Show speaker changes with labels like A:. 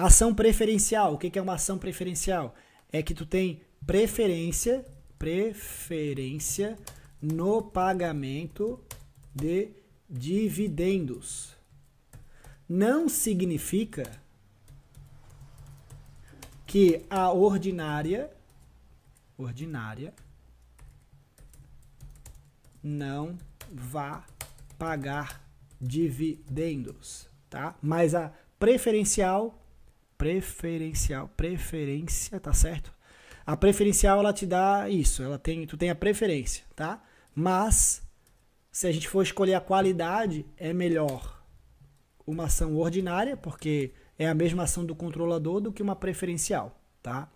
A: Ação preferencial. O que, é uma ação preferencial? É que tu tem preferência, preferência no pagamento de dividendos. Não significa que a ordinária ordinária não vá pagar dividendos, tá? Mas a preferencial preferencial, preferência, tá certo? A preferencial ela te dá isso, ela tem, tu tem a preferência, tá? Mas se a gente for escolher a qualidade, é melhor uma ação ordinária, porque é a mesma ação do controlador do que uma preferencial, tá?